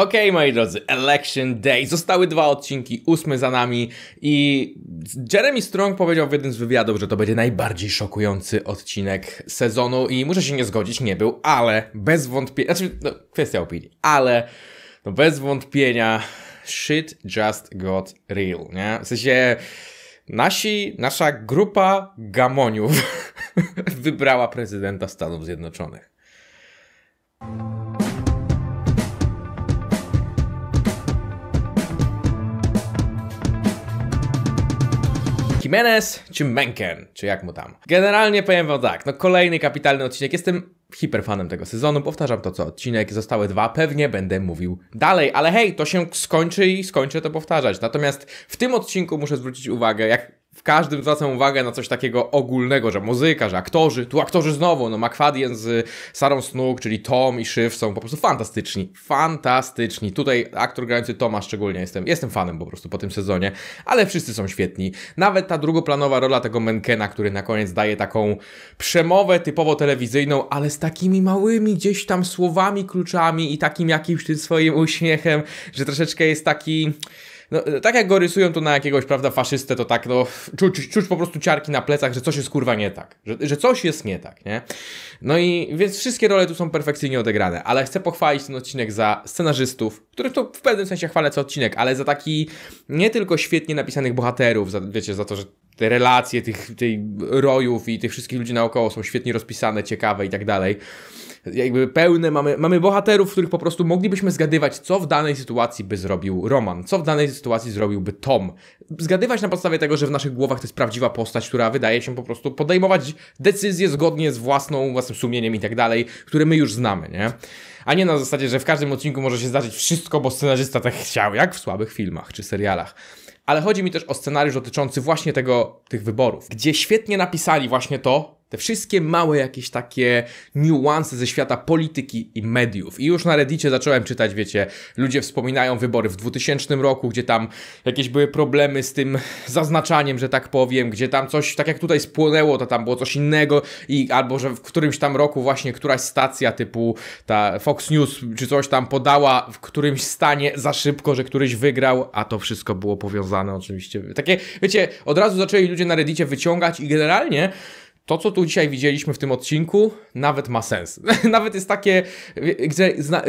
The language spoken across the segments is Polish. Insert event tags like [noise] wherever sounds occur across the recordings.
Okej, okay, moi drodzy, Election Day. Zostały dwa odcinki, ósmy za nami i Jeremy Strong powiedział w jednym z wywiadów, że to będzie najbardziej szokujący odcinek sezonu i muszę się nie zgodzić, nie był, ale bez wątpienia, znaczy, no, kwestia opinii, ale no, bez wątpienia shit just got real, nie? W sensie nasi, nasza grupa gamoniów [laughs] wybrała prezydenta Stanów Zjednoczonych. Jimenez czy Menken, czy jak mu tam. Generalnie powiem wam tak, no kolejny kapitalny odcinek. Jestem hiperfanem tego sezonu, powtarzam to co odcinek, zostały dwa, pewnie będę mówił dalej, ale hej, to się skończy i skończę to powtarzać. Natomiast w tym odcinku muszę zwrócić uwagę, jak w każdym zwracam uwagę na coś takiego ogólnego, że muzyka, że aktorzy, tu aktorzy znowu, no McFadden z y, Sarą Snook, czyli Tom i Szyf są po prostu fantastyczni, fantastyczni. Tutaj aktor grający Toma szczególnie jestem, jestem fanem po prostu po tym sezonie, ale wszyscy są świetni. Nawet ta drugoplanowa rola tego Menkena, który na koniec daje taką przemowę typowo telewizyjną, ale z takimi małymi gdzieś tam słowami, kluczami i takim jakimś tym swoim uśmiechem, że troszeczkę jest taki no, tak jak go rysują to na jakiegoś, prawda, faszystę, to tak, no, czuć, czuć po prostu ciarki na plecach, że coś jest kurwa nie tak, że, że coś jest nie tak, nie? No i więc wszystkie role tu są perfekcyjnie odegrane, ale chcę pochwalić ten odcinek za scenarzystów, których to w pewnym sensie chwalę co odcinek, ale za taki nie tylko świetnie napisanych bohaterów, za, wiecie, za to, że te relacje tych tej rojów i tych wszystkich ludzi naokoło są świetnie rozpisane, ciekawe i tak dalej jakby pełne, mamy, mamy bohaterów, których po prostu moglibyśmy zgadywać, co w danej sytuacji by zrobił Roman, co w danej sytuacji zrobiłby Tom. Zgadywać na podstawie tego, że w naszych głowach to jest prawdziwa postać, która wydaje się po prostu podejmować decyzje zgodnie z własną, własnym sumieniem i tak dalej, które my już znamy, nie? a nie na zasadzie, że w każdym odcinku może się zdarzyć wszystko, bo scenarzysta tak chciał, jak w słabych filmach czy serialach. Ale chodzi mi też o scenariusz dotyczący właśnie tego, tych wyborów, gdzie świetnie napisali właśnie to, te wszystkie małe jakieś takie niuanse ze świata polityki i mediów. I już na Reddicie zacząłem czytać, wiecie, ludzie wspominają wybory w 2000 roku, gdzie tam jakieś były problemy z tym zaznaczaniem, że tak powiem, gdzie tam coś, tak jak tutaj spłonęło, to tam było coś innego i albo, że w którymś tam roku właśnie któraś stacja typu ta Fox News czy coś tam podała w którymś stanie za szybko, że któryś wygrał, a to wszystko było powiązane oczywiście. Takie, wiecie, od razu zaczęli ludzie na Reddicie wyciągać i generalnie to, co tu dzisiaj widzieliśmy w tym odcinku, nawet ma sens. [laughs] nawet jest takie, gdzie zna,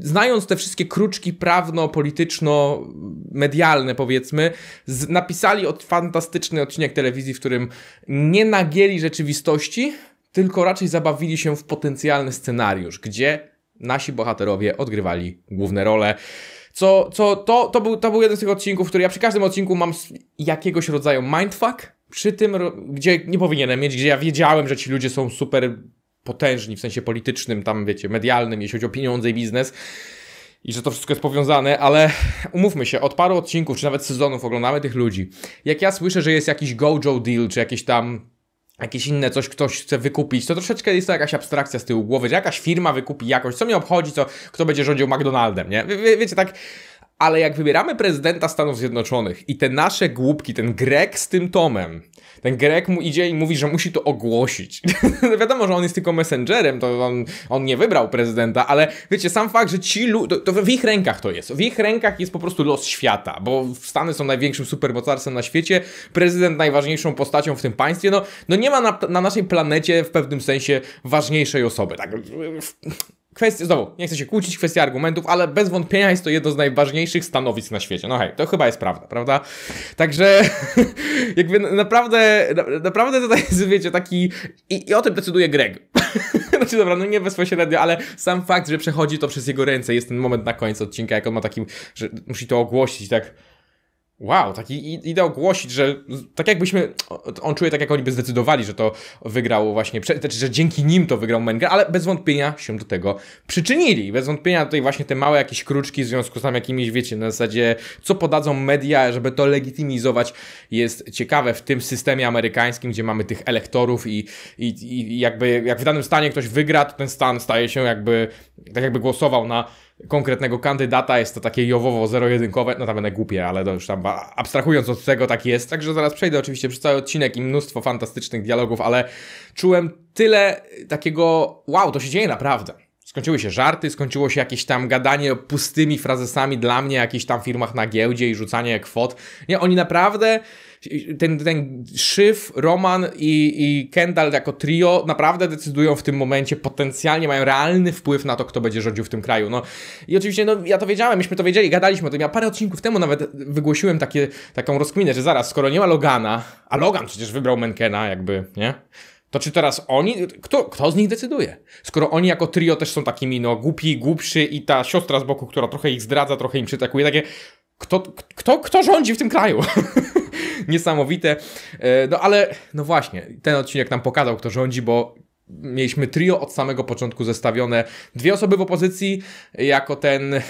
znając te wszystkie kruczki prawno-polityczno-medialne, powiedzmy, z, napisali od fantastyczny odcinek telewizji, w którym nie nagieli rzeczywistości, tylko raczej zabawili się w potencjalny scenariusz, gdzie nasi bohaterowie odgrywali główne role. Co, co, to, to, był, to był jeden z tych odcinków, który ja przy każdym odcinku mam jakiegoś rodzaju mindfuck, przy tym, gdzie nie powinienem mieć, gdzie ja wiedziałem, że ci ludzie są super potężni w sensie politycznym, tam wiecie, medialnym, jeśli chodzi o pieniądze i biznes i że to wszystko jest powiązane, ale umówmy się, od paru odcinków, czy nawet sezonów oglądamy tych ludzi. Jak ja słyszę, że jest jakiś Gojo deal, czy jakieś tam jakieś inne coś ktoś chce wykupić, to troszeczkę jest to jakaś abstrakcja z tyłu głowy, że jakaś firma wykupi jakoś, co mnie obchodzi, co, kto będzie rządził McDonaldem, nie? Wie, wiecie, tak ale jak wybieramy prezydenta Stanów Zjednoczonych i te nasze głupki, ten Grek z tym Tomem, ten Grek mu idzie i mówi, że musi to ogłosić. [laughs] No wiadomo, że on jest tylko messengerem, to on, on, nie wybrał prezydenta, ale wiecie, sam fakt, że ci ludzie, to, to, w ich rękach to jest. W ich rękach jest po prostu los świata, bo Stany są największym supermocarstwem na świecie, prezydent najważniejszą postacią w tym państwie. No, no nie ma na, na naszej planecie w pewnym sensie ważniejszej osoby. Tak Kwestia, znowu, nie chcę się kłócić, kwestia argumentów, ale bez wątpienia jest to jedno z najważniejszych stanowisk na świecie. No hej, to chyba jest prawda, prawda? Także [laughs] jakby naprawdę, naprawdę tutaj jest, wiecie, taki... I, i o tym decyduje Greg. [laughs] znaczy dobra, no nie bezpośrednio, ale sam fakt, że przechodzi to przez jego ręce jest ten moment na końcu odcinka, jak on ma taki, że musi to ogłosić, tak Wow, taki idę ogłosić, że tak jakbyśmy, on czuje tak jak oni by zdecydowali, że to wygrało właśnie, znaczy, że dzięki nim to wygrał Menger, ale bez wątpienia się do tego przyczynili. Bez wątpienia tutaj właśnie te małe jakieś kruczki w związku z tam jakimiś, wiecie, na zasadzie co podadzą media, żeby to legitymizować jest ciekawe w tym systemie amerykańskim, gdzie mamy tych elektorów i, i, i jakby jak w danym stanie ktoś wygra, to ten stan staje się jakby, tak jakby głosował na konkretnego kandydata, jest to takie jowowo zero-jedynkowe, no tam będę głupie, ale to już tam abstrahując od tego tak jest, także zaraz przejdę oczywiście przez cały odcinek i mnóstwo fantastycznych dialogów, ale czułem tyle takiego wow, to się dzieje naprawdę. Skończyły się żarty, skończyło się jakieś tam gadanie pustymi frazesami dla mnie, jakichś tam firmach na giełdzie i rzucanie kwot. Nie, oni naprawdę ten, ten Szyf, Roman i, i Kendall jako trio naprawdę decydują w tym momencie, potencjalnie mają realny wpływ na to, kto będzie rządził w tym kraju. No i oczywiście, no ja to wiedziałem, myśmy to wiedzieli, gadaliśmy o tym. Ja parę odcinków temu nawet wygłosiłem takie, taką rozkminę, że zaraz, skoro nie ma Logana, a Logan przecież wybrał Menkena, jakby, nie? To czy teraz oni, kto, kto z nich decyduje? Skoro oni jako trio też są takimi, no, głupi, głupszy i ta siostra z boku, która trochę ich zdradza, trochę im przytakuje, takie, kto, kto, kto rządzi w tym kraju? [laughs] niesamowite. E, no ale, no właśnie, ten odcinek nam pokazał, kto rządzi, bo mieliśmy trio od samego początku zestawione. Dwie osoby w opozycji, jako ten e,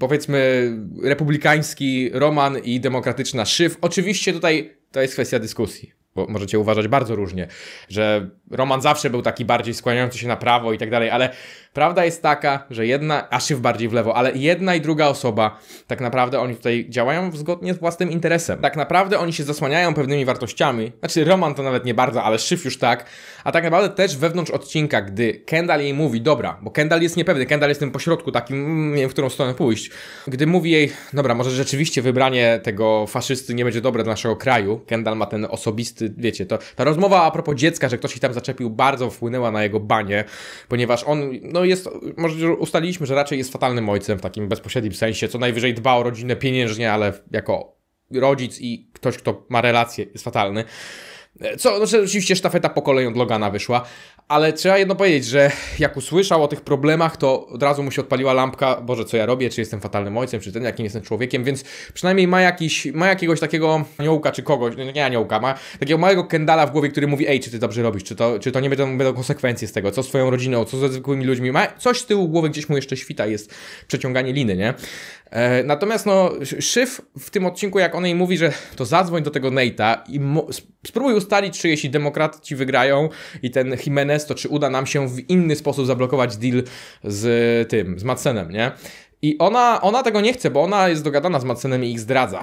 powiedzmy republikański Roman i demokratyczna Szyw. Oczywiście tutaj to jest kwestia dyskusji. Bo możecie uważać bardzo różnie, że Roman zawsze był taki bardziej skłaniający się na prawo i tak dalej, ale Prawda jest taka, że jedna, aż się w bardziej w lewo, ale jedna i druga osoba, tak naprawdę oni tutaj działają zgodnie z własnym interesem. Tak naprawdę oni się zasłaniają pewnymi wartościami. Znaczy, Roman to nawet nie bardzo, ale Szyf już tak. A tak naprawdę też wewnątrz odcinka, gdy Kendall jej mówi, dobra, bo Kendall jest niepewny, Kendall jest w tym pośrodku takim, mm, nie wiem, w którą stronę pójść. Gdy mówi jej, dobra, może rzeczywiście wybranie tego faszysty nie będzie dobre dla naszego kraju. Kendall ma ten osobisty, wiecie, to, ta rozmowa a propos dziecka, że ktoś się tam zaczepił, bardzo wpłynęła na jego banie, ponieważ on, no no jest, może ustaliliśmy, że raczej jest fatalnym ojcem w takim bezpośrednim sensie, co najwyżej dba o rodzinę pieniężnie, ale jako rodzic i ktoś, kto ma relacje, jest fatalny. E, co, no, oczywiście sztafeta po kolei od Logana wyszła, ale trzeba jedno powiedzieć, że jak usłyszał o tych problemach, to od razu mu się odpaliła lampka, Boże, co ja robię, czy jestem fatalnym ojcem, czy ten, jakim jestem człowiekiem, więc przynajmniej ma, jakiś, ma jakiegoś takiego aniołka, czy kogoś, no, nie aniołka, ma takiego małego kendala w głowie, który mówi, ej, czy ty dobrze robisz, czy to, czy to nie będą, będą konsekwencje z tego, co z twoją rodziną, co ze zwykłymi ludźmi, ma coś z tyłu głowy, gdzieś mu jeszcze świta jest przeciąganie liny, nie? E, natomiast no, Szyf w tym odcinku, jak on jej mówi, że to zadzwoń do tego Nate'a i spróbuj ustalić, czy jeśli demokraci wygrają i ten Jimenez, to czy uda nam się w inny sposób zablokować deal z tym, z Madsenem, nie? I ona, ona tego nie chce, bo ona jest dogadana z Madsenem i ich zdradza.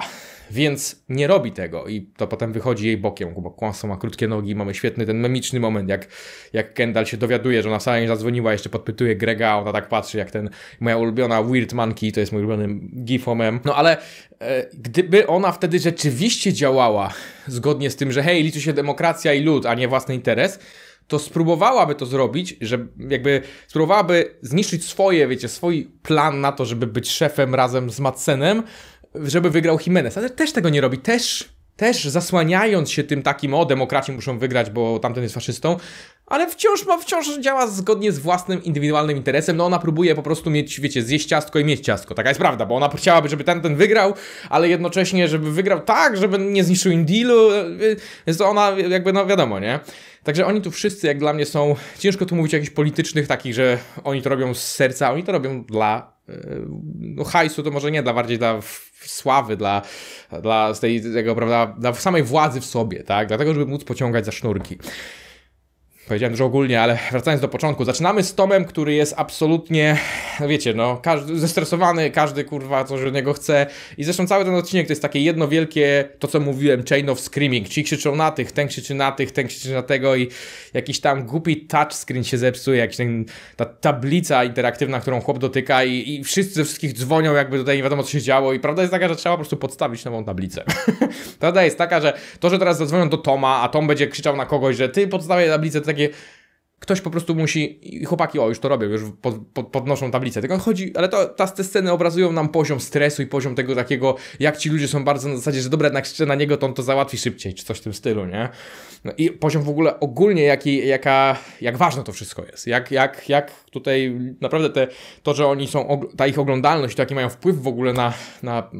Więc nie robi tego i to potem wychodzi jej bokiem, bo Kłanso ma krótkie nogi i mamy świetny ten memiczny moment, jak, jak Kendall się dowiaduje, że ona wcale nie zadzwoniła, jeszcze podpytuje Grega, ona tak patrzy jak ten moja ulubiona Weird Monkey, to jest mój ulubiony gifomem. No ale e, gdyby ona wtedy rzeczywiście działała zgodnie z tym, że hej, liczy się demokracja i lud, a nie własny interes, to spróbowałaby to zrobić, że jakby spróbowałaby zniszczyć swoje, wiecie, swój plan na to, żeby być szefem razem z Madsenem, żeby wygrał Jimenez, ale też tego nie robi, też, też zasłaniając się tym takim, o demokraci muszą wygrać, bo tamten jest faszystą, ale wciąż ma, wciąż działa zgodnie z własnym indywidualnym interesem, no ona próbuje po prostu mieć, wiecie, zjeść ciastko i mieć ciastko, taka jest prawda, bo ona chciałaby, żeby ten, ten wygrał, ale jednocześnie, żeby wygrał tak, żeby nie zniszczył Indilu, więc ona jakby, no wiadomo, nie? Także oni tu wszyscy, jak dla mnie, są. Ciężko tu mówić o jakichś politycznych takich, że oni to robią z serca, oni to robią dla E, no hajsu to może nie, dla bardziej dla sławy, dla, dla z tej, tego, prawda, dla samej władzy w sobie, tak? Dlatego, żeby móc pociągać za sznurki. Powiedziałem dużo ogólnie, ale wracając do początku, zaczynamy z Tomem, który jest absolutnie, no wiecie, no, każdy, zestresowany, każdy kurwa coś od niego chce. I zresztą cały ten odcinek to jest takie jedno wielkie, to co mówiłem, chain of screaming. Ci krzyczą na tych, ten krzyczy na tych, ten krzyczy na tego i jakiś tam głupi touchscreen się zepsuje, jakiś ten, ta tablica interaktywna, którą chłop dotyka i, i wszyscy ze wszystkich dzwonią, jakby tutaj nie wiadomo co się działo. I prawda jest taka, że trzeba po prostu podstawić nową tablicę. [laughs] prawda jest taka, że to, że teraz zadzwonią do Toma, a Tom będzie krzyczał na kogoś, że ty podstawiaj tablicę, takie takie ktoś po prostu musi, i chłopaki o, już to robią, już pod, pod, podnoszą tablicę, tylko chodzi, ale to, ta, te sceny obrazują nam poziom stresu i poziom tego takiego, jak ci ludzie są bardzo na zasadzie, że dobra, jednak jeszcze na niego to on to załatwi szybciej, czy coś w tym stylu, nie? No i poziom w ogóle ogólnie, jaki, jaka, jak ważne to wszystko jest, jak, jak, jak tutaj naprawdę te, to, że oni są, ta ich oglądalność, to jaki mają wpływ w ogóle na, na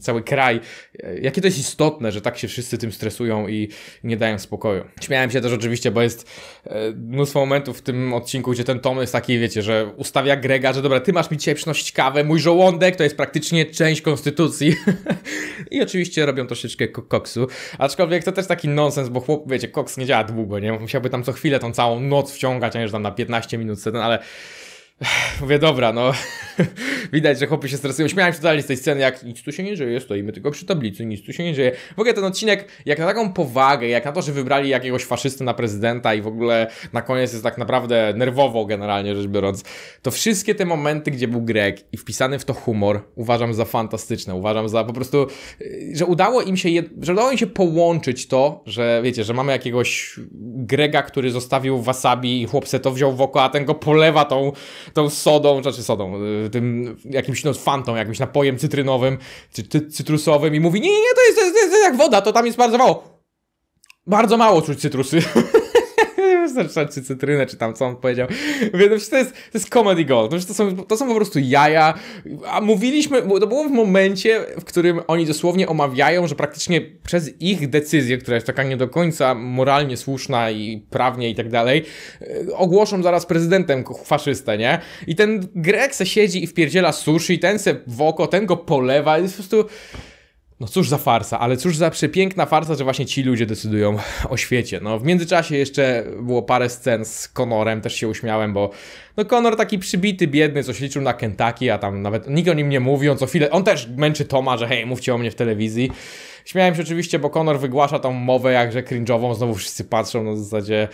cały kraj, e, jakie to jest istotne, że tak się wszyscy tym stresują i nie dają spokoju. Śmiałem się też oczywiście, bo jest e, mnóstwo momentów w tym odcinku, gdzie ten Tom jest taki, wiecie, że ustawia Grega, że dobra, ty masz mi dzisiaj przynosić kawę, mój żołądek to jest praktycznie część konstytucji. [laughs] I oczywiście robią troszeczkę koksu. Aczkolwiek to też taki nonsens, bo chłop, wiecie, koks nie działa długo, nie? Musiałby tam co chwilę tą całą noc wciągać, a nie że tam na 15 minut, ten, ale [sighs] Mówię, dobra, no [laughs] widać, że chłopy się stresują. Śmiałem się z tej sceny, jak nic tu się nie dzieje, stoimy tylko przy tablicy, nic tu się nie dzieje. W ogóle ten odcinek, jak na taką powagę, jak na to, że wybrali jakiegoś faszystę na prezydenta i w ogóle na koniec jest tak naprawdę nerwowo generalnie rzecz biorąc, to wszystkie te momenty, gdzie był Greg i wpisany w to humor, uważam za fantastyczne. Uważam za po prostu, y, że udało im się, że udało im się połączyć to, że wiecie, że mamy jakiegoś Grega, który zostawił wasabi i chłopce to wziął w oko, a ten go polewa tą tą sodą, znaczy sodą, y, tym jakimś no, fantą, jakimś napojem cytrynowym, czy cy cytrusowym i mówi, nie, nie, to jest, to jest, to jest jak woda, to tam jest bardzo mało. Bardzo mało czuć cytrusy. [laughs] zaczynam, czy cytrynę, czy tam co on powiedział. Więc to jest, to jest comedy gold, to są, to są po prostu jaja, a mówiliśmy, to było w momencie, w którym oni dosłownie omawiają, że praktycznie przez ich decyzję, która jest taka nie do końca moralnie słuszna i prawnie i tak dalej, e, ogłoszą zaraz prezydentem faszystę, nie? I ten Grek se siedzi i wpierdziela sushi, ten se w oko, ten go polewa, jest po prostu... No cóż za farsa, ale cóż za przepiękna farsa, że właśnie ci ludzie decydują o świecie. No w międzyczasie jeszcze było parę scen z Conorem, też się uśmiałem, bo no Conor taki przybity, biedny, coś liczył na Kentucky, a tam nawet nikt o nim nie mówi, on co chwilę, on też męczy Toma, że hej, mówcie o mnie w telewizji. Śmiałem się oczywiście, bo Conor wygłasza tą mowę jakże cringe'ową, znowu wszyscy patrzą na no zasadzie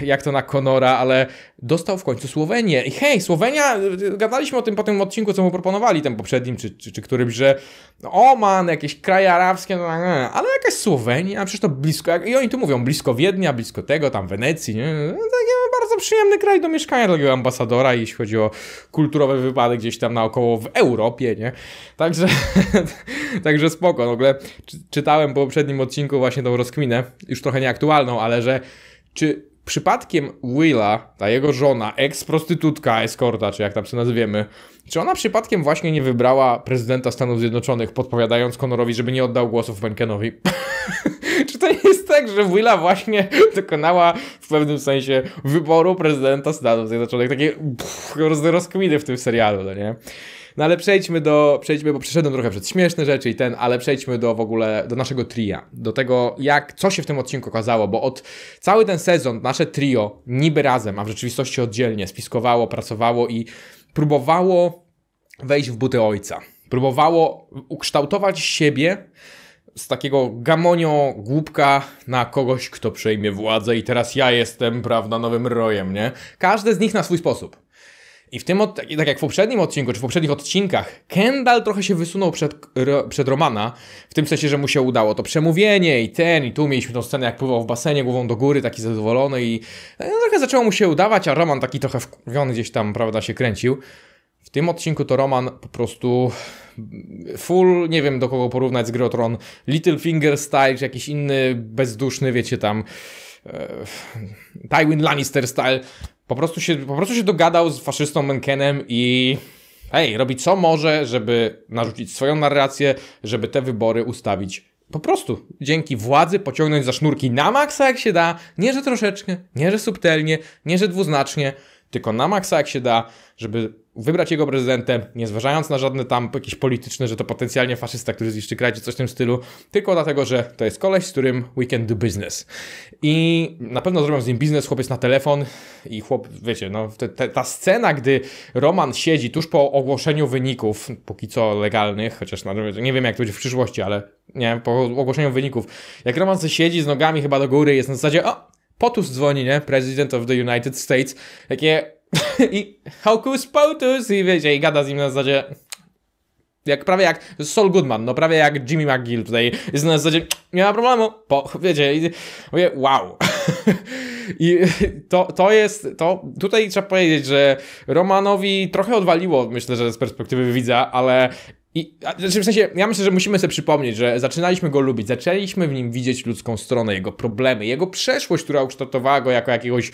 [sighs] jak to na Konora, ale dostał w końcu Słowenię. I hej, Słowenia, gadaliśmy o tym po tym odcinku, co mu proponowali, ten poprzednim, czy, czy, czy którymś, że no, Oman, jakieś kraje arabskie, no, no, ale jakaś Słowenia, przecież to blisko, i oni tu mówią, blisko Wiednia, blisko tego, tam Wenecji, nie? takie bardzo przyjemny kraj do mieszkania dla takiego ambasadora, jeśli chodzi o kulturowe wypady gdzieś tam naokoło w Europie, nie? Także, [laughs] także spoko. W ogóle czytałem po poprzednim odcinku właśnie tą rozkminę, już trochę nieaktualną, ale że czy przypadkiem Willa, ta jego żona, eks-prostytutka, eskorta, czy jak tam się nazywiemy, czy ona przypadkiem właśnie nie wybrała prezydenta Stanów Zjednoczonych, podpowiadając Konorowi, żeby nie oddał głosów Menkenowi? [laughs] czy to nie jest tak, że Willa właśnie dokonała w pewnym sensie wyboru prezydenta Stanów Zjednoczonych? Takie pff, rozkminy w tym serialu, no nie? No ale przejdźmy do, przejdźmy, bo przeszedłem trochę przez śmieszne rzeczy i ten, ale przejdźmy do w ogóle, do naszego tria, do tego jak, co się w tym odcinku okazało, bo od cały ten sezon nasze trio niby razem, a w rzeczywistości oddzielnie spiskowało, pracowało i próbowało wejść w buty ojca. Próbowało ukształtować siebie z takiego gamonio głupka na kogoś, kto przejmie władzę i teraz ja jestem, prawda, nowym rojem, nie? Każdy z nich na swój sposób. I w tym, i tak jak w poprzednim odcinku, czy w poprzednich odcinkach, Kendall trochę się wysunął przed, przed Romana, w tym sensie, że mu się udało to przemówienie i ten, i tu mieliśmy tą scenę, jak pływał w basenie głową do góry, taki zadowolony i e, no, trochę zaczęło mu się udawać, a Roman taki trochę wkurwiony gdzieś tam, prawda, się kręcił. W tym odcinku to Roman po prostu mm, full, nie wiem do kogo porównać z Grotron, Littlefinger style, czy jakiś inny bezduszny, wiecie tam... E, Tywin Lannister style po prostu się, po prostu się dogadał z faszystą Menkenem i hej, robi co może, żeby narzucić swoją narrację, żeby te wybory ustawić po prostu dzięki władzy pociągnąć za sznurki na maksa jak się da, nie że troszeczkę, nie że subtelnie, nie że dwuznacznie, tylko na maksa jak się da, żeby wybrać jego prezydentem, nie zważając na żadne tam jakieś polityczne, że to potencjalnie faszysta, który zniszczy kraj czy coś w tym stylu, tylko dlatego, że to jest koleś, z którym we can do business. I na pewno zrobią z nim biznes, chłopiec na telefon i chłop, wiecie, no te, te, ta scena, gdy Roman siedzi tuż po ogłoszeniu wyników, póki co legalnych, chociaż no, nie wiem jak to będzie w przyszłości, ale nie, po ogłoszeniu wyników, jak Roman siedzi z nogami chyba do góry, jest na zasadzie, o, POTUS dzwoni, nie? President of the United States. Takie [laughs] i Hokus potus i wiecie, i gada z nim na zasadzie jak prawie jak Sol Goodman, no prawie jak Jimmy McGill tutaj jest na zasadzie nie ma problemu, po, wiecie, i, mówię, wow. [laughs] I to, to jest, to tutaj trzeba powiedzieć, że Romanowi trochę odwaliło, myślę, że z perspektywy widza, ale i, znaczy w sensie, ja myślę, że musimy sobie przypomnieć, że zaczynaliśmy go lubić, zaczęliśmy w nim widzieć ludzką stronę, jego problemy, jego przeszłość, która ukształtowała go jako jakiegoś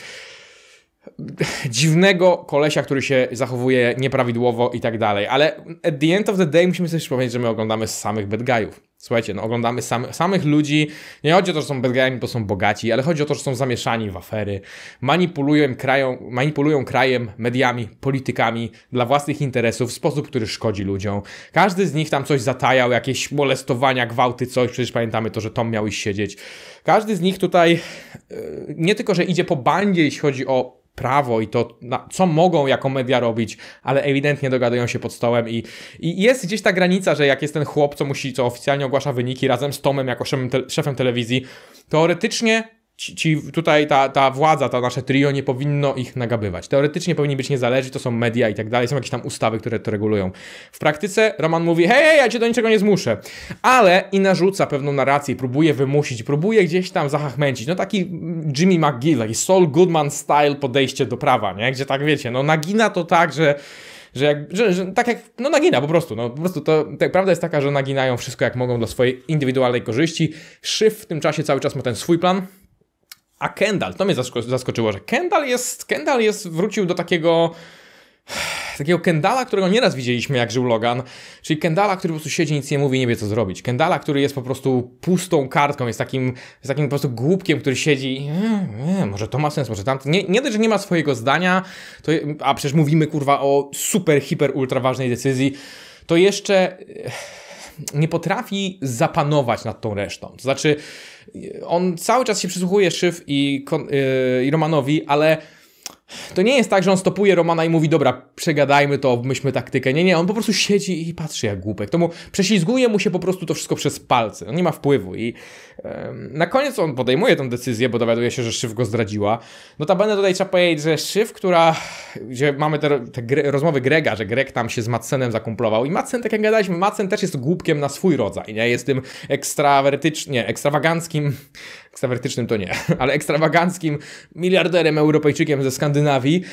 dziwnego kolesia, który się zachowuje nieprawidłowo i tak dalej. Ale at the end of the day musimy sobie przypomnieć, że my oglądamy samych bad guyów. Słuchajcie, no oglądamy samych ludzi. Nie chodzi o to, że są bezgrani, bo są bogaci, ale chodzi o to, że są zamieszani w afery. Manipulują, krają, manipulują krajem, mediami, politykami dla własnych interesów w sposób, który szkodzi ludziom. Każdy z nich tam coś zatajał, jakieś molestowania, gwałty, coś. Przecież pamiętamy to, że Tom miał iść siedzieć. Każdy z nich tutaj e, nie tylko, że idzie po bandzie, jeśli chodzi o prawo i to, na, co mogą jako media robić, ale ewidentnie dogadują się pod stołem i, i jest gdzieś ta granica, że jak jest ten chłop, co musi, co oficjalnie ogłasza wyniki razem z Tomem jako szefem, te, szefem telewizji, teoretycznie Ci, ci, tutaj ta, ta władza, ta nasze trio nie powinno ich nagabywać. Teoretycznie powinni być niezależni, to są media i tak dalej, są jakieś tam ustawy, które to regulują. W praktyce Roman mówi, hej, hej, ja cię do niczego nie zmuszę, ale i narzuca pewną narrację, próbuje wymusić, próbuje gdzieś tam zahachmęcić. No taki Jimmy McGill, taki Saul Goodman style podejście do prawa, nie? Gdzie tak wiecie, no nagina to tak, że że, jak, że, że, tak jak, no nagina po prostu, no po prostu to, tak, prawda jest taka, że naginają wszystko jak mogą dla swojej indywidualnej korzyści. Szyf w tym czasie cały czas ma ten swój plan, a Kendall, to mnie zaskoczyło, że Kendall jest, Kendall jest, wrócił do takiego [sighs] takiego Kendala, którego nieraz widzieliśmy, jak żył Logan, czyli Kendala, który po prostu siedzi, nic nie mówi, nie wie co zrobić. Kendala, który jest po prostu pustą kartką, jest takim, jest takim po prostu głupkiem, który siedzi, e, może to ma sens, może tamto. Nie, nie dość, że nie ma swojego zdania, to, a przecież mówimy kurwa o super, hiper, ultra ważnej decyzji, to jeszcze nie potrafi zapanować nad tą resztą. To znaczy, on cały czas się przysłuchuje szyf i, yy, i Romanowi, ale to nie jest tak, że on stopuje Romana i mówi, dobra, przegadajmy to, myślmy taktykę. Nie, nie, on po prostu siedzi i patrzy jak głupek. To mu, prześlizguje mu się po prostu to wszystko przez palce. On nie ma wpływu i na koniec on podejmuje tę decyzję, bo dowiaduje się, że Szyf go zdradziła. Notabene tutaj trzeba powiedzieć, że Szyf, która, gdzie mamy te, te gre, rozmowy Grega, że Greg tam się z Madsenem zakumplował i Madsen, tak jak gadaliśmy, Madsen też jest głupkiem na swój rodzaj, nie? Jest tym ekstrawertycznie, ekstrawaganckim [laughs] ekstrawertycznym to nie, [laughs] ale ekstrawaganckim miliarderem Europejczykiem ze Skandynawii,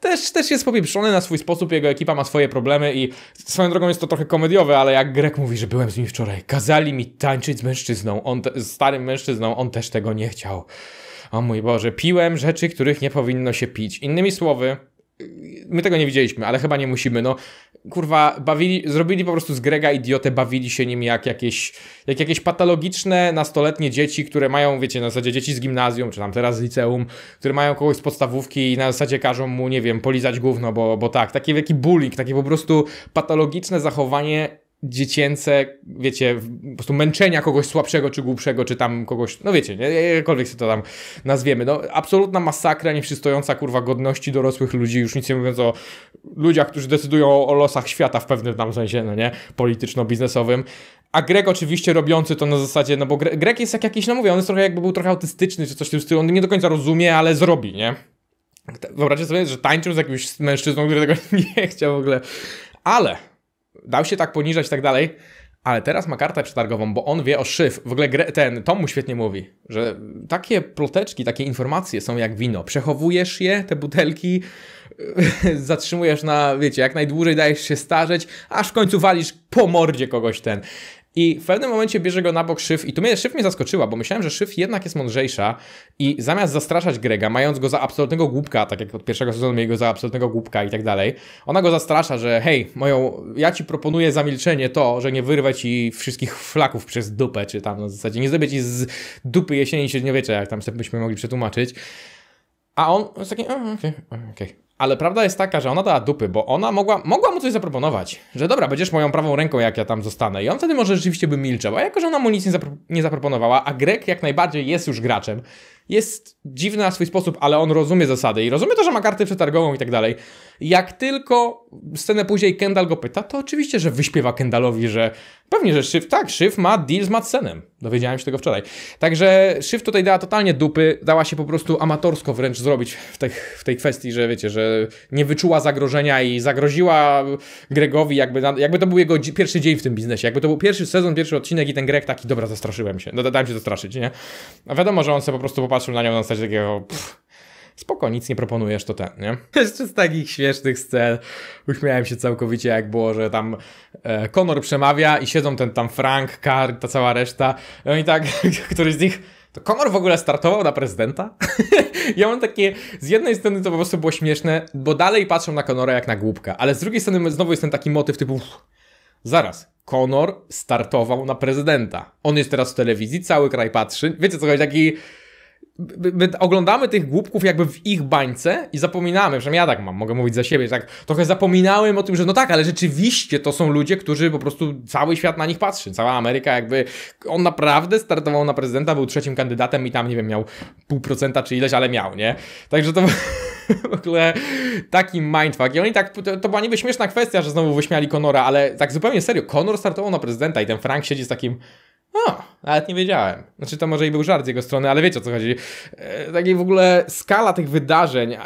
też, też jest popieprzony na swój sposób, jego ekipa ma swoje problemy i swoją drogą jest to trochę komediowe, ale jak Grek mówi, że byłem z nim wczoraj, kazali mi tańczyć z mężczyzną, on starym mężczyzną, on też tego nie chciał. O mój Boże, piłem rzeczy, których nie powinno się pić. Innymi słowy, my tego nie widzieliśmy, ale chyba nie musimy. No, kurwa, bawili, zrobili po prostu z Grega idiotę, bawili się nim jak jakieś, jak jakieś patologiczne nastoletnie dzieci, które mają, wiecie, na zasadzie dzieci z gimnazjum, czy tam teraz z liceum, które mają kogoś z podstawówki i na zasadzie każą mu, nie wiem, polizać gówno, bo, bo tak. Taki wielki bullying, takie po prostu patologiczne zachowanie dziecięce, wiecie, po prostu męczenia kogoś słabszego czy głupszego, czy tam kogoś, no wiecie, nie, jakkolwiek sobie to tam nazwiemy. No, absolutna masakra, nieprzystojąca kurwa godności dorosłych ludzi, już nic nie mówiąc o ludziach, którzy decydują o losach świata w pewnym tam sensie, no nie, polityczno-biznesowym. A Greg oczywiście robiący to na zasadzie, no bo Greg jest jak jakiś, no mówię, on jest trochę jakby był trochę autystyczny czy coś w tym stylu, on nie do końca rozumie, ale zrobi, nie? Wyobraźcie sobie, że tańczył z jakimś mężczyzną, który tego [laughs] nie chciał w ogóle. Ale dał się tak poniżać i tak dalej, ale teraz ma kartę przetargową, bo on wie o szyf. W ogóle ten Tom mu świetnie mówi, że takie ploteczki, takie informacje są jak wino. Przechowujesz je, te butelki, [laughs] zatrzymujesz na, wiecie, jak najdłużej dajesz się starzeć, aż w końcu walisz po mordzie kogoś ten. I w pewnym momencie bierze go na bok Szyf i tu mnie Szyf mnie zaskoczyła, bo myślałem, że Szyf jednak jest mądrzejsza i zamiast zastraszać Grega, mając go za absolutnego głupka, tak jak od pierwszego sezonu mieli go za absolutnego głupka i tak dalej, ona go zastrasza, że hej, moją, ja ci proponuję zamilczenie to, że nie wyrwę ci wszystkich [laughs] flaków przez dupę, czy tam na no, zasadzie nie zrobię ci z dupy jesieni średniowiecza, jak tam byśmy mogli przetłumaczyć. A on jest taki, okej, okej. Okay, okay. Ale prawda jest taka, że ona dała dupy, bo ona mogła, mogła mu coś zaproponować. Że dobra, będziesz moją prawą ręką, jak ja tam zostanę. I on wtedy może rzeczywiście by milczał. A jako, że ona mu nic nie, zapro nie zaproponowała, a Greg jak najbardziej jest już graczem, jest dziwny na swój sposób, ale on rozumie zasady i rozumie to, że ma kartę przetargową i tak dalej. Jak tylko scenę później Kendall go pyta, to oczywiście, że wyśpiewa Kendallowi, że pewnie, że Szyf, tak, Szyf ma deal z Madsenem. Dowiedziałem się tego wczoraj. Także Szyf tutaj dała totalnie dupy, dała się po prostu amatorsko wręcz zrobić w, tej, w tej kwestii, że wiecie, że nie wyczuła zagrożenia i zagroziła Gregowi, jakby, jakby to był jego pierwszy dzień w tym biznesie, jakby to był pierwszy sezon, pierwszy odcinek i ten Greg taki, dobra, zastraszyłem się, no dałem się zastraszyć, nie? A wiadomo, że on sobie po prostu popatrzył na nią na no, zasadzie takiego, pff, spoko, nic nie proponujesz, to ten, nie? Jeszcze z takich śmiesznych scen uśmiałem się całkowicie, jak było, że tam e, przemawia i siedzą ten tam Frank, Carr, ta cała reszta no i tak, [laughs] któryś z nich to Konor w ogóle startował na prezydenta? [laughs] ja mam takie, z jednej strony to po prostu było śmieszne, bo dalej patrzą na Konora jak na głupka, ale z drugiej strony znowu jest ten taki motyw typu, zaraz, Konor startował na prezydenta. On jest teraz w telewizji, cały kraj patrzy. Wiecie co taki My oglądamy tych głupków jakby w ich bańce i zapominamy, że ja tak mam, mogę mówić za siebie, tak trochę zapominałem o tym, że no tak, ale rzeczywiście to są ludzie, którzy po prostu cały świat na nich patrzy, cała Ameryka jakby, on naprawdę startował na prezydenta, był trzecim kandydatem i tam, nie wiem, miał pół procenta czy ileś, ale miał, nie? Także to [laughs] w ogóle taki mindfuck. I oni tak, to, to była niby śmieszna kwestia, że znowu wyśmiali Konora, ale tak zupełnie serio, Konor startował na prezydenta i ten Frank siedzi z takim... O, nawet nie wiedziałem. Znaczy, to może i był żart z jego strony, ale wiecie o co chodzi. E, takiej w ogóle skala tych wydarzeń,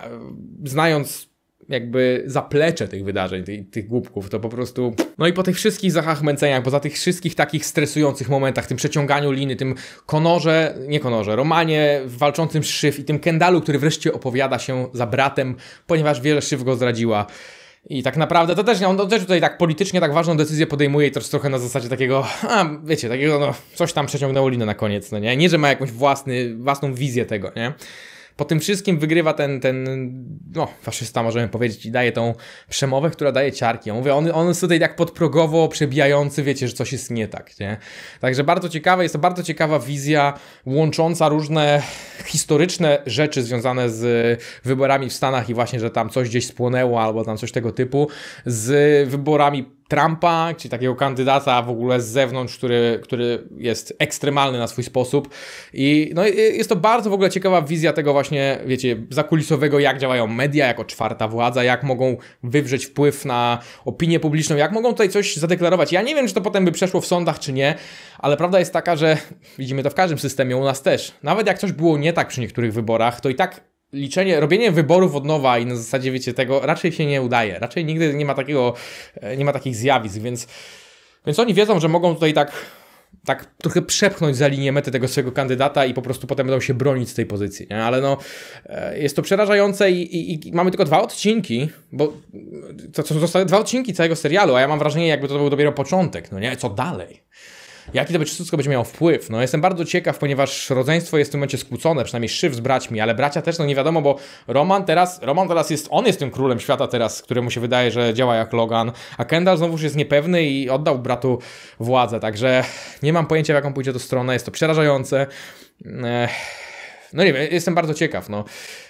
znając jakby zaplecze tych wydarzeń, tych, tych głupków, to po prostu... No i po tych wszystkich zachachmęceniach, poza tych wszystkich takich stresujących momentach, tym przeciąganiu liny, tym konorze, nie konorze, Romanie walczącym z Szyf i tym Kendalu, który wreszcie opowiada się za bratem, ponieważ wie, że Szyf go zdradziła. I tak naprawdę to też nie, on też tutaj tak politycznie tak ważną decyzję podejmuje i też trochę na zasadzie takiego, a wiecie, takiego no, coś tam przeciągnęło linę na koniec, no nie? Nie, że ma jakąś własny, własną wizję tego, nie? Po tym wszystkim wygrywa ten, ten no, faszysta, możemy powiedzieć, i daje tą przemowę, która daje ciarki. Ja mówię, on, on jest tutaj tak podprogowo przebijający, wiecie, że coś jest nie tak, nie? Także bardzo ciekawe, jest to bardzo ciekawa wizja łącząca różne historyczne rzeczy związane z wyborami w Stanach i właśnie, że tam coś gdzieś spłonęło albo tam coś tego typu, z wyborami Trumpa, czy takiego kandydata w ogóle z zewnątrz, który, który jest ekstremalny na swój sposób. I no, jest to bardzo w ogóle ciekawa wizja tego właśnie, wiecie, zakulisowego, jak działają media jako czwarta władza, jak mogą wywrzeć wpływ na opinię publiczną, jak mogą tutaj coś zadeklarować. Ja nie wiem, czy to potem by przeszło w sądach, czy nie, ale prawda jest taka, że widzimy to w każdym systemie, u nas też. Nawet jak coś było nie tak przy niektórych wyborach, to i tak liczenie, robienie wyborów od nowa i na zasadzie, wiecie, tego raczej się nie udaje. Raczej nigdy nie ma takiego, e, nie ma takich zjawisk, więc, więc oni wiedzą, że mogą tutaj tak, tak trochę przepchnąć za linię mety tego swojego kandydata i po prostu potem będą się bronić z tej pozycji, nie? Ale no, e, jest to przerażające i, i, i mamy tylko dwa odcinki, bo to, to, dwa odcinki całego serialu, a ja mam wrażenie, jakby to był dopiero początek, no nie? Co dalej? jaki to będzie wszystko będzie miało wpływ. No jestem bardzo ciekaw, ponieważ rodzeństwo jest w tym momencie skłócone, przynajmniej szyw z braćmi, ale bracia też, no nie wiadomo, bo Roman teraz, Roman teraz jest, on jest tym królem świata teraz, któremu się wydaje, że działa jak Logan, a Kendall znowuż jest niepewny i oddał bratu władzę, także nie mam pojęcia, w jaką pójdzie to stronę, jest to przerażające. Ech. No nie wiem, jestem bardzo ciekaw. No.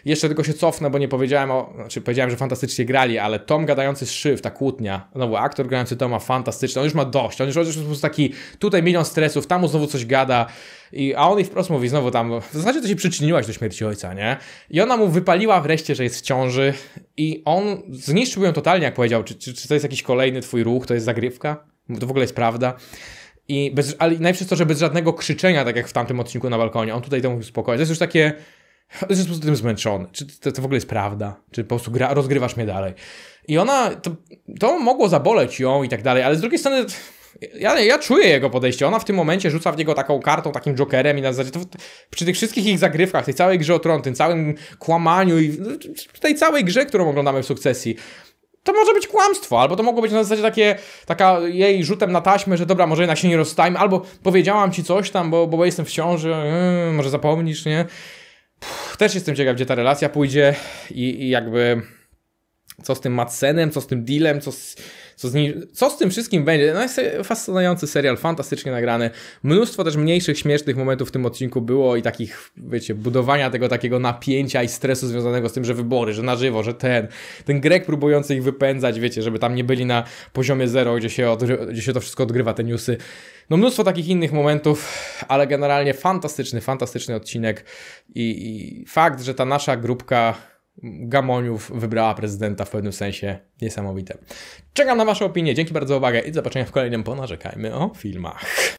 Jeszcze tylko się cofnę, bo nie powiedziałem o. Znaczy powiedziałem, że fantastycznie grali, ale Tom gadający z szyw, ta kłótnia. Znowu aktor grający Toma fantastyczny. On już ma dość. On już, on jest po prostu taki tutaj milion stresów, tam mu znowu coś gada. I, a on jej wprost mówi znowu tam, w zasadzie to się przyczyniłaś do śmierci ojca, nie? I ona mu wypaliła wreszcie, że jest w ciąży i on zniszczył ją totalnie, jak powiedział, czy, czy, czy to jest jakiś kolejny twój ruch, to jest zagrywka? To w ogóle jest prawda. I bez, ale najlepsze to, że bez żadnego krzyczenia, tak jak w tamtym odcinku na balkonie. On tutaj to mówił spokojnie. To jest już takie... Jest po prostu tym zmęczony. Czy to, to w ogóle jest prawda? Czy po prostu gra, rozgrywasz mnie dalej? I ona... To, to mogło zaboleć ją i tak dalej, ale z drugiej strony... Ja, ja czuję jego podejście. Ona w tym momencie rzuca w niego taką kartą, takim jokerem i na zasadzie to, przy tych wszystkich ich zagrywkach, tej całej grze o tron, tym całym kłamaniu i tej całej grze, którą oglądamy w sukcesji, to może być kłamstwo, albo to mogło być na zasadzie takie, taka jej rzutem na taśmę, że dobra, może jednak się nie rozstajmy, albo powiedziałam ci coś tam, bo, bo jestem w ciąży, yy, może zapomnisz, nie? też jestem ciekaw, gdzie ta relacja pójdzie i, i jakby co z tym Madsenem, co z tym dealem, co z, co z, nim, co z tym wszystkim będzie. No jest fascynujący serial, fantastycznie nagrany. Mnóstwo też mniejszych, śmiesznych momentów w tym odcinku było i takich, wiecie, budowania tego takiego napięcia i stresu związanego z tym, że wybory, że na żywo, że ten, ten Grek próbujący ich wypędzać, wiecie, żeby tam nie byli na poziomie zero, gdzie się, gdzie się to wszystko odgrywa, te newsy. No mnóstwo takich innych momentów, ale generalnie fantastyczny, fantastyczny odcinek i, i fakt, że ta nasza grupka Gamoniów wybrała prezydenta w pewnym sensie niesamowite. Czekam na Waszą opinię. Dzięki bardzo za uwagę i do zobaczenia w kolejnym Ponarzekajmy o filmach.